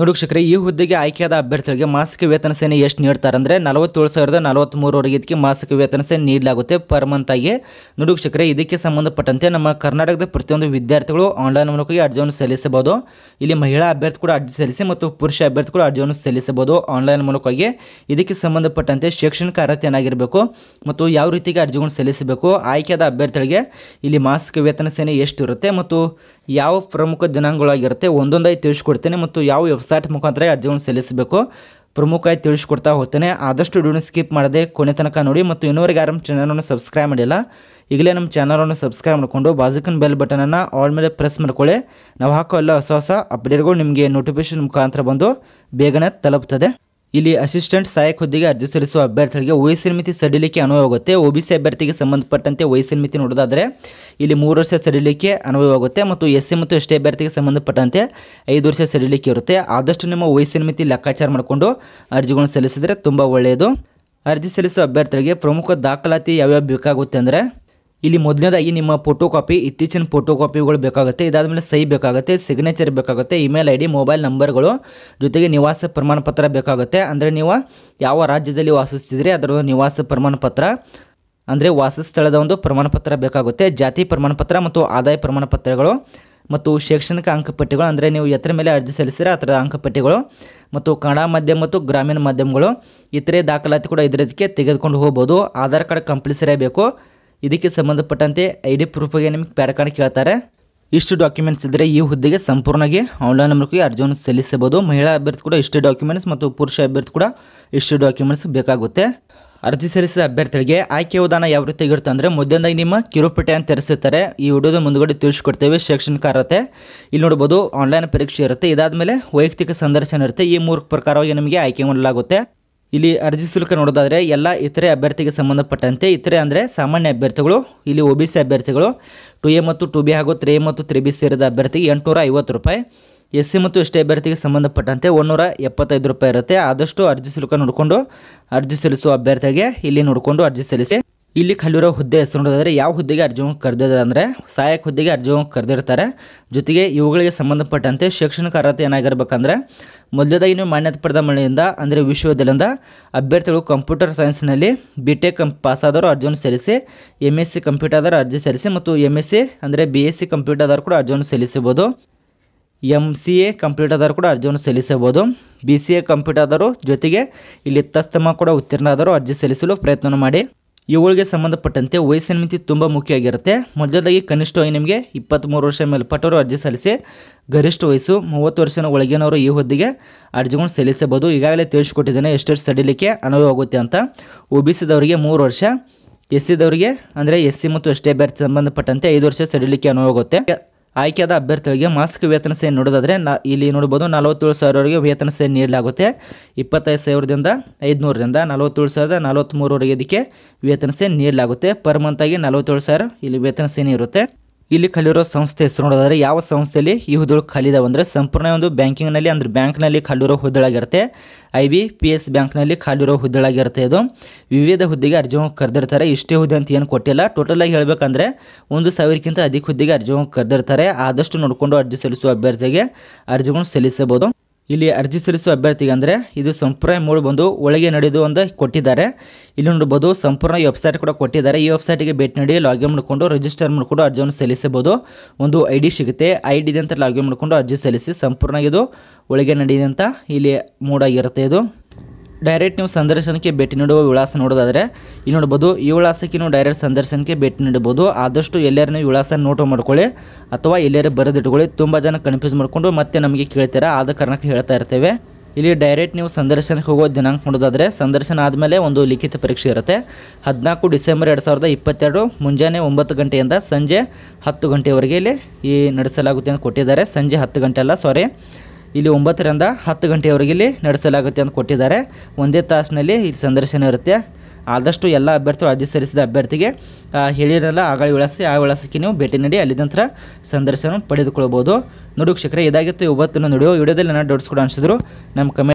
ನೋಡಿ ಶಕ್ರೆ ಈ ಹುದ್ದೆಗೆ ಆಯ್ಕೆಯಾದ ಅಭ್ಯರ್ಥಿಗಳಿಗೆ ಮಾಸಿಕ ವೇತನ ಸೇನೆ ಎಷ್ಟು ನೀಡ್ತಾರೆ ಅಂದರೆ ನಲವತ್ತೇಳು ಸಾವಿರದ ನಲವತ್ತ್ಮೂರವರೆಗೆ ಇದಕ್ಕೆ ಮಾಸಿಕ ವೇತನ ಸೇನೆ ನೀಡಲಾಗುತ್ತೆ ಪರ್ ಮಂತ್ ಆಗಿ ನೋಡಿ ಶಕ್ರೆ ಇದಕ್ಕೆ ಸಂಬಂಧಪಟ್ಟಂತೆ ನಮ್ಮ ಕರ್ನಾಟಕದ ಪ್ರತಿಯೊಂದು ವಿದ್ಯಾರ್ಥಿಗಳು ಆನ್ಲೈನ್ ಮೂಲಕವಾಗಿ ಅರ್ಜಿಯನ್ನು ಸಲ್ಲಿಸಬಹುದು ಇಲ್ಲಿ ಮಹಿಳಾ ಅಭ್ಯರ್ಥಿ ಕೂಡ ಅರ್ಜಿ ಸಲ್ಲಿಸಿ ಮತ್ತು ಪುರುಷ ಅಭ್ಯರ್ಥಿಗಳು ಅರ್ಜಿಯನ್ನು ಸಲ್ಲಿಸಬಹುದು ಆನ್ಲೈನ್ ಮೂಲಕವಾಗಿ ಇದಕ್ಕೆ ಸಂಬಂಧಪಟ್ಟಂತೆ ಶೈಕ್ಷಣಿಕ ಅರ್ಹತೆ ಏನಾಗಿರಬೇಕು ಮತ್ತು ಯಾವ ರೀತಿಗೆ ಅರ್ಜಿಗಳನ್ನು ಸಲ್ಲಿಸಬೇಕು ಆಯ್ಕೆಯಾದ ಅಭ್ಯರ್ಥಿಗಳಿಗೆ ಇಲ್ಲಿ ಮಾಸಿಕ ವೇತನ ಸೇನೆ ಎಷ್ಟಿರುತ್ತೆ ಮತ್ತು ಯಾವ ಪ್ರಮುಖ ದಿನಾಂಕಗಳಾಗಿರುತ್ತೆ ಒಂದೊಂದಾಗಿ ತಿಳಿಸ್ಕೊಡ್ತೇನೆ ಮತ್ತು ಯಾವ ವೆಬ್ಸೈಟ್ ಮುಖಾಂತರ ಅರ್ಜಿಗಳನ್ನು ಸಲ್ಲಿಸಬೇಕು ಪ್ರಮುಖವಾಗಿ ತಿಳಿಸ್ಕೊಡ್ತಾ ಹೋಗ್ತೇನೆ ಆದಷ್ಟು ವಿಡಿಯೋನ ಸ್ಕಿಪ್ ಮಾಡದೆ ಕೊನೆ ತನಕ ನೋಡಿ ಮತ್ತು ಇನ್ನೂವರೆಗೆ ಯಾರು ಚಾನಲನ್ನು ಸಬ್ಸ್ಕ್ರೈಬ್ ಮಾಡಿಲ್ಲ ಈಗಲೇ ನಮ್ಮ ಚಾನಲನ್ನು ಸಬ್ಸ್ಕ್ರೈಬ್ ಮಾಡಿಕೊಂಡು ಬಾಜುಕನ್ ಬೆಲ್ ಬಟನನ್ನು ಆಲ್ ಮೇಲೆ ಪ್ರೆಸ್ ಮಾಡ್ಕೊಳ್ಳಿ ನಾವು ಹಾಕೋ ಎಲ್ಲ ಹೊಸ ಹೊಸ ಅಪ್ಡೇಟ್ಗಳು ನಿಮಗೆ ನೋಟಿಫಿಕೇಶನ್ ಮುಖಾಂತರ ಬಂದು ಬೇಗನೆ ತಲುಪ್ತದೆ ಇಲ್ಲಿ ಅಸಿಸ್ಟೆಂಟ್ ಸಹಾಯಕ ಹುದ್ದೆಗೆ ಅರ್ಜಿ ಸಲ್ಲಿಸುವ ಅಭ್ಯರ್ಥಿಗಳಿಗೆ ವಯಸ್ಸಿನ ಮಿತಿ ಸಡಿಲಿಕೆ ಅನ್ವಯವಾಗುತ್ತೆ ಸಿ ಅಭ್ಯರ್ಥಿಗೆ ಸಂಬಂಧಪಟ್ಟಂತೆ ವಯಸ್ಸಿನ ಮಿತಿ ನೋಡೋದಾದರೆ ಇಲ್ಲಿ ಮೂರು ವರ್ಷ ಸಡಿಲಿಕೆ ಅನ್ವಯವಾಗುತ್ತೆ ಮತ್ತು ಎಸ್ ಸಿ ಮತ್ತು ಎಸ್ ಟಿ ಅಭ್ಯರ್ಥಿಗೆ ಸಂಬಂಧಪಟ್ಟಂತೆ ಐದು ವರ್ಷ ಸಡಿಲಿಕೆ ಇರುತ್ತೆ ಆದಷ್ಟು ನಿಮ್ಮ ವಯಸ್ಸಿನ ಮಿತಿ ಲೆಕ್ಕಾಚಾರ ಮಾಡಿಕೊಂಡು ಅರ್ಜಿಗಳನ್ನು ಸಲ್ಲಿಸಿದರೆ ತುಂಬ ಒಳ್ಳೆಯದು ಅರ್ಜಿ ಸಲ್ಲಿಸುವ ಅಭ್ಯರ್ಥಿಗಳಿಗೆ ಪ್ರಮುಖ ದಾಖಲಾತಿ ಯಾವ್ಯಾವ ಬೇಕಾಗುತ್ತೆ ಅಂದರೆ ಇಲ್ಲಿ ಮೊದಲನೇದಾಗಿ ನಿಮ್ಮ ಫೋಟೋ ಕಾಪಿ ಇತ್ತೀಚಿನ ಫೋಟೋ ಕಾಪಿಗಳು ಬೇಕಾಗುತ್ತೆ ಇದಾದ ಮೇಲೆ ಸಹಿ ಬೇಕಾಗುತ್ತೆ ಸಿಗ್ನೇಚರ್ ಬೇಕಾಗುತ್ತೆ ಇಮೇಲ್ ಐ ಡಿ ಮೊಬೈಲ್ ನಂಬರ್ಗಳು ಜೊತೆಗೆ ನಿವಾಸ ಪ್ರಮಾಣಪತ್ರ ಬೇಕಾಗುತ್ತೆ ಅಂದರೆ ನೀವು ಯಾವ ರಾಜ್ಯದಲ್ಲಿ ವಾಸಿಸ್ತಿದ್ರಿ ಅದರ ನಿವಾಸ ಪ್ರಮಾಣಪತ್ರ ಪತ್ರ ಅಂದರೆ ವಾಸಸ್ಥಳದ ಒಂದು ಪ್ರಮಾಣಪತ್ರ ಬೇಕಾಗುತ್ತೆ ಜಾತಿ ಪ್ರಮಾಣಪತ್ರ ಮತ್ತು ಆದಾಯ ಪ್ರಮಾಣ ಪತ್ರಗಳು ಮತ್ತು ಶೈಕ್ಷಣಿಕ ಅಂಕಪಟ್ಟಿಗಳು ಅಂದರೆ ನೀವು ಎತ್ತರ ಮೇಲೆ ಅರ್ಜಿ ಸಲ್ಲಿಸಿದ್ರೆ ಆ ಥರದ ಅಂಕಪಟ್ಟಿಗಳು ಮತ್ತು ಕನ್ನಡ ಮಾಧ್ಯಮ ಮತ್ತು ಗ್ರಾಮೀಣ ಮಾಧ್ಯಮಗಳು ಇತರೆ ದಾಖಲಾತಿ ಕೂಡ ಇದರದಕ್ಕೆ ತೆಗೆದುಕೊಂಡು ಹೋಗ್ಬೋದು ಆಧಾರ್ ಕಾರ್ಡ್ ಕಂಪಲ್ಸರಿ ಬೇಕು ಇದಕ್ಕೆ ಸಂಬಂಧಪಟ್ಟಂತೆ ಐ ಡಿ ಪ್ರೂಫಾಗಿ ನಿಮಗೆ ಪ್ಯಾನ್ ಕಾರ್ಡ್ ಕೇಳ್ತಾರೆ ಇಷ್ಟು ಡಾಕ್ಯುಮೆಂಟ್ಸ್ ಇದ್ದರೆ ಈ ಹುದ್ದೆಗೆ ಸಂಪೂರ್ಣವಾಗಿ ಆನ್ಲೈನ್ ನಂಬರ್ಗೆ ಅರ್ಜಿಯನ್ನು ಸಲ್ಲಿಸಬಹುದು ಮಹಿಳಾ ಅಭ್ಯರ್ಥಿ ಕೂಡ ಇಷ್ಟು ಡಾಕ್ಯುಮೆಂಟ್ಸ್ ಮತ್ತು ಪುರುಷ ಅಭ್ಯರ್ಥಿ ಕೂಡ ಇಷ್ಟು ಡಾಕ್ಯುಮೆಂಟ್ಸ್ ಬೇಕಾಗುತ್ತೆ ಅರ್ಜಿ ಸಲ್ಲಿಸಿದ ಅಭ್ಯರ್ಥಿಗಳಿಗೆ ಆಯ್ಕೆ ವಿಧಾನ ಯಾವ ರೀತಿ ಇರುತ್ತೆ ಅಂದರೆ ಮೊದಲನೇದಾಗಿ ನಿಮ್ಮ ಕಿರುಪೇಟೆಯನ್ನು ತೆರೆಸಿರ್ತಾರೆ ಈ ವಿಡಿಯೋದ ಮುಂದುಗಡೆ ತಿಳಿಸ್ಕೊಡ್ತೇವೆ ಶೈಕ್ಷಣಿಕ ಅರ್ಹತೆ ಇಲ್ಲಿ ನೋಡ್ಬೋದು ಆನ್ಲೈನ್ ಪರೀಕ್ಷೆ ಇರುತ್ತೆ ಇದಾದ ಮೇಲೆ ವೈಯಕ್ತಿಕ ಸಂದರ್ಶನ ಇರುತ್ತೆ ಈ ಮೂರು ಪ್ರಕಾರವಾಗಿ ನಿಮಗೆ ಆಯ್ಕೆ ಮಾಡಲಾಗುತ್ತೆ ಇಲ್ಲಿ ಅರ್ಜಿ ಶುಲ್ಕ ನೋಡೋದಾದರೆ ಎಲ್ಲ ಇತರೆ ಅಭ್ಯರ್ಥಿಗೆ ಸಂಬಂಧಪಟ್ಟಂತೆ ಇತರೆ ಅಂದರೆ ಸಾಮಾನ್ಯ ಅಭ್ಯರ್ಥಿಗಳು ಇಲ್ಲಿ ಒ ಬಿ ಸಿ ಅಭ್ಯರ್ಥಿಗಳು ಟು ಎ ಮತ್ತು ಟು ಬಿ ಹಾಗೂ ತ್ರೀ ಎ ಮತ್ತು ತ್ರೀ ಬಿ ಸೇರಿದ ಅಭ್ಯರ್ಥಿಗೆ ಎಂಟುನೂರ ಐವತ್ತು ರೂಪಾಯಿ ಎಸ್ ಸಿ ಮತ್ತು ಎಸ್ ಟಿ ಅಭ್ಯರ್ಥಿಗೆ ಸಂಬಂಧಪಟ್ಟಂತೆ ಒಂದೂರ ಎಪ್ಪತ್ತೈದು ರೂಪಾಯಿ ಇರುತ್ತೆ ಆದಷ್ಟು ಅರ್ಜಿ ಶುಲ್ಕ ನೋಡಿಕೊಂಡು ಅರ್ಜಿ ಸಲ್ಲಿಸುವ ಅಭ್ಯರ್ಥಿಗೆ ಇಲ್ಲಿ ನೋಡಿಕೊಂಡು ಅರ್ಜಿ ಸಲ್ಲಿಸಿ ಇಲ್ಲಿ ಖಾಲಿರೋ ಹುದ್ದೆ ಹೆಸರು ನೋಡೋದಾದರೆ ಯಾವ ಹುದ್ದೆಗೆ ಅರ್ಜಿಯನ್ನು ಕರೆದಿದ್ದಾರೆ ಅಂದರೆ ಸಹಾಯಕ ಹುದ್ದೆಗೆ ಅರ್ಜಿಯನ್ನು ಕರೆದಿರ್ತಾರೆ ಜೊತೆಗೆ ಇವುಗಳಿಗೆ ಸಂಬಂಧಪಟ್ಟಂತೆ ಶೈಕ್ಷಣಿಕ ಅರ್ಹತೆ ಏನಾಗಿರ್ಬೇಕಂದ್ರೆ ಮೊದಲದಾಗಿ ನೀವು ಮಾನ್ಯತೆ ಪಡೆದ ಮಳೆಯಿಂದ ಅಂದರೆ ವಿಶ್ವವಿದ್ಯಾಲಯದಿಂದ ಅಭ್ಯರ್ಥಿಗಳು ಕಂಪ್ಯೂಟರ್ ಸೈನ್ಸ್ನಲ್ಲಿ ಬಿ ಟೆಕ್ ಕಂ ಪಾಸಾದವರು ಅರ್ಜಿಯನ್ನು ಸಲ್ಲಿಸಿ ಎಮ್ ಎಸ್ ಸಿ ಕಂಪ್ಯೂಟರ್ ಅರ್ಜಿ ಸಲ್ಲಿಸಿ ಮತ್ತು ಎಮ್ ಎಸ್ ಸಿ ಅಂದರೆ ಬಿ ಎಸ್ ಸಿ ಕಂಪ್ಯೂಟರ್ದವರು ಕೂಡ ಅರ್ಜಿಯನ್ನು ಸಲ್ಲಿಸಬಹುದು ಎಮ್ ಸಿ ಎ ಕಂಪ್ಯೂಟರ್ದವರು ಕೂಡ ಅರ್ಜಿಯನ್ನು ಸಲ್ಲಿಸಬಹುದು ಬಿ ಸಿ ಎ ಕಂಪ್ಯೂಟರ್ದವರು ಜೊತೆಗೆ ಇಲ್ಲಿ ತಸ್ತಮ ಕೂಡ ಉತ್ತೀರ್ಣ ಆದರೂ ಅರ್ಜಿ ಸಲ್ಲಿಸಲು ಪ್ರಯತ್ನ ಮಾಡಿ ಇವುಗಳಿಗೆ ಸಂಬಂಧಪಟ್ಟಂತೆ ವಯಸ್ಸಿನ ಮಿತಿ ತುಂಬ ಮುಖ್ಯವಾಗಿರುತ್ತೆ ಕನಿಷ್ಠ ವಯ ನಿಮಗೆ ಇಪ್ಪತ್ತ್ಮೂರು ವರ್ಷ ಮೇಲ್ಪಟ್ಟವರು ಅರ್ಜಿ ಸಲ್ಲಿಸಿ ಗರಿಷ್ಠ ವಯಸ್ಸು ಮೂವತ್ತು ವರ್ಷನ ಒಳಗಿನವರು ಈ ಹೊದ್ದಿಗೆ ಅರ್ಜಿಗಳನ್ನು ಸಲ್ಲಿಸಬಹುದು ಈಗಾಗಲೇ ತಿಳಿಸ್ಕೊಟ್ಟಿದ್ದೇನೆ ಎಷ್ಟೆಷ್ಟು ಸಡಿಲಿಕ್ಕೆ ಆಗುತ್ತೆ ಅಂತ ಒ ಬಿ ಸಿದವರಿಗೆ ಮೂರು ವರ್ಷ ಎಸ್ ಸಿದವರಿಗೆ ಅಂದರೆ ಎಸ್ ಸಿ ಮತ್ತು ಎಸ್ ಟಿ ಅಭ್ಯರ್ಥಿ ಸಂಬಂಧಪಟ್ಟಂತೆ ಐದು ವರ್ಷ ಸಡಿಲಿಕ್ಕೆ ಅನುವು ಆಗುತ್ತೆ ಆಯ್ಕೆಯಾದ ಅಭ್ಯರ್ಥಿಗಳಿಗೆ ಮಾಸಿಕ ವೇತನ ಸೇನೆ ನೋಡೋದಾದರೆ ನಾ ಇಲ್ಲಿ ನೋಡ್ಬೋದು ನಲವತ್ತೇಳು ಸಾವಿರವರೆಗೆ ವೇತನ ಸೇನೆ ನೀಡಲಾಗುತ್ತೆ ಇಪ್ಪತ್ತೈದು ಸಾವಿರದಿಂದ ಐದುನೂರರಿಂದ ನಲವತ್ತೇಳು ಸಾವಿರದ ನಲವತ್ತ್ಮೂರವರೆಗೆ ಇದಕ್ಕೆ ವೇತನ ಸೇನೆ ನೀಡಲಾಗುತ್ತೆ ಪರ್ ಮಂತಾಗಿ ನಲವತ್ತೇಳು ಸಾವಿರ ಇಲ್ಲಿ ವೇತನ ಸೇನೆ ಇರುತ್ತೆ ಇಲ್ಲಿ ಕಲಿರೋ ಸಂಸ್ಥೆ ಹೆಸರು ನೋಡೋದಾದ್ರೆ ಯಾವ ಸಂಸ್ಥೆಯಲ್ಲಿ ಈ ಹುದ್ದೆಗಳು ಖಾಲಿದಾವೆ ಅಂದರೆ ಸಂಪೂರ್ಣ ಒಂದು ಬ್ಯಾಂಕಿಂಗ್ನಲ್ಲಿ ಅಂದರೆ ಬ್ಯಾಂಕ್ನಲ್ಲಿ ಖಾಲಿರೋ ಹುದ್ದೆಗಳಾಗಿರುತ್ತೆ ಐ ಬಿ ಪಿ ಎಸ್ ಬ್ಯಾಂಕ್ನಲ್ಲಿ ಖಾಲಿರೋ ಹುದ್ದೆಗಳಾಗಿರುತ್ತೆ ಇದು ವಿವಿಧ ಹುದ್ದೆಗೆ ಅರ್ಜಿ ಕರೆದಿರ್ತಾರೆ ಇಷ್ಟೇ ಹುದ್ದೆ ಅಂತ ಏನು ಕೊಟ್ಟಿಲ್ಲ ಟೋಟಲಾಗಿ ಹೇಳಬೇಕಂದ್ರೆ ಒಂದು ಸಾವಿರಕ್ಕಿಂತ ಅಧಿಕ ಹುದ್ದೆಗೆ ಅರ್ಜಿ ಕರೆದಿರ್ತಾರೆ ಆದಷ್ಟು ನೋಡಿಕೊಂಡು ಅರ್ಜಿ ಸಲ್ಲಿಸುವ ಅಭ್ಯರ್ಥಿಗೆ ಅರ್ಜಿಗಳನ್ನು ಸಲ್ಲಿಸಬಹುದು ಇಲ್ಲಿ ಅರ್ಜಿ ಸಲ್ಲಿಸುವ ಅಭ್ಯರ್ಥಿಗೆ ಅಂದರೆ ಇದು ಸಂಪೂರ್ಣ ಮೂಡ್ ಬಂದು ಒಳಗೆ ನಡೆದು ಅಂತ ಕೊಟ್ಟಿದ್ದಾರೆ ಇಲ್ಲಿ ನೋಡ್ಬೋದು ಸಂಪೂರ್ಣ ವೆಬ್ಸೈಟ್ ಕೂಡ ಕೊಟ್ಟಿದ್ದಾರೆ ಈ ವೆಬ್ಸೈಟಿಗೆ ಭೇಟಿ ನೀಡಿ ಲಾಗಿನ್ ಮಾಡಿಕೊಂಡು ರಿಜಿಸ್ಟರ್ ಮಾಡಿಕೊಂಡು ಅರ್ಜಿಯನ್ನು ಸಲ್ಲಿಸಬಹುದು ಒಂದು ಐ ಡಿ ಸಿಗುತ್ತೆ ಐ ಡಿ ಅಂತ ಲಾಗಿನ್ ಮಾಡಿಕೊಂಡು ಅರ್ಜಿ ಸಲ್ಲಿಸಿ ಸಂಪೂರ್ಣ ಇದು ಒಳಗೆ ಅಂತ ಇಲ್ಲಿ ಮೂಡಾಗಿರುತ್ತೆ ಇದು ಡೈರೆಕ್ಟ್ ನೀವು ಸಂದರ್ಶನಕ್ಕೆ ಭೇಟಿ ನೀಡುವ ವಿಳಾಸ ನೋಡೋದಾದರೆ ಇಲ್ಲಿ ನೋಡ್ಬೋದು ಈ ವಿಳಾಸಕ್ಕೆ ನೀವು ಡೈರೆಕ್ಟ್ ಸಂದರ್ಶನಕ್ಕೆ ಭೇಟಿ ನೀಡಬಹುದು ಆದಷ್ಟು ಎಲ್ಲರೂ ನೀವು ವಿಳಾಸ ನೋಟ್ ಮಾಡ್ಕೊಳ್ಳಿ ಅಥವಾ ಎಲ್ಲರೂ ಬರೆದಿಟ್ಕೊಳ್ಳಿ ತುಂಬ ಜನ ಕನ್ಫ್ಯೂಸ್ ಮಾಡಿಕೊಂಡು ಮತ್ತೆ ನಮಗೆ ಕೇಳ್ತೀರಾ ಆದ ಕಾರಣಕ್ಕೆ ಹೇಳ್ತಾ ಇರ್ತೇವೆ ಇಲ್ಲಿ ಡೈರೆಕ್ಟ್ ನೀವು ಸಂದರ್ಶನಕ್ಕೆ ಹೋಗೋ ದಿನಾಂಕ ನೋಡೋದಾದರೆ ಸಂದರ್ಶನ ಆದಮೇಲೆ ಒಂದು ಲಿಖಿತ ಪರೀಕ್ಷೆ ಇರುತ್ತೆ ಹದಿನಾಲ್ಕು ಡಿಸೆಂಬರ್ ಎರಡು ಸಾವಿರದ ಇಪ್ಪತ್ತೆರಡು ಮುಂಜಾನೆ ಒಂಬತ್ತು ಗಂಟೆಯಿಂದ ಸಂಜೆ ಹತ್ತು ಗಂಟೆವರೆಗೆ ಇಲ್ಲಿ ಈ ನಡೆಸಲಾಗುತ್ತೆ ಅಂತ ಕೊಟ್ಟಿದ್ದಾರೆ ಸಂಜೆ ಹತ್ತು ಗಂಟೆ ಅಲ್ಲ ಸಾರಿ ಇಲ್ಲಿ ಒಂಬತ್ತರಿಂದ ಹತ್ತು ಗಂಟೆಯವರೆಗೆ ಇಲ್ಲಿ ನಡೆಸಲಾಗುತ್ತೆ ಅಂತ ಕೊಟ್ಟಿದ್ದಾರೆ ಒಂದೇ ತಾಸಿನಲ್ಲಿ ಇಲ್ಲಿ ಸಂದರ್ಶನ ಇರುತ್ತೆ ಆದಷ್ಟು ಎಲ್ಲ ಅಭ್ಯರ್ಥಿಗಳು ಅರ್ಜಿ ಸಲ್ಲಿಸಿದ ಅಭ್ಯರ್ಥಿಗೆ ಹೇಳಿರಲ್ಲ ಆಗಳ ವಿಳಾಸ ಆ ವಿಳಾಸಕ್ಕೆ ನೀವು ಭೇಟಿ ನೀಡಿ ಅಲ್ಲಿ ನಂತರ ಸಂದರ್ಶನ ಪಡೆದುಕೊಳ್ಬೋದು ನೋಡಿ ವೀಕ್ಷಕರೇ ಇದಾಗಿತ್ತು ಇವತ್ತಿನ ನುಡಿಯೋ ವಿಡಿಯೋದಲ್ಲಿ ನಾನು ಡೌಟ್ಸ್ ಕೂಡ ಅನಿಸಿದ್ರು ನಮ್ಮ ಕಮೆಂಟ್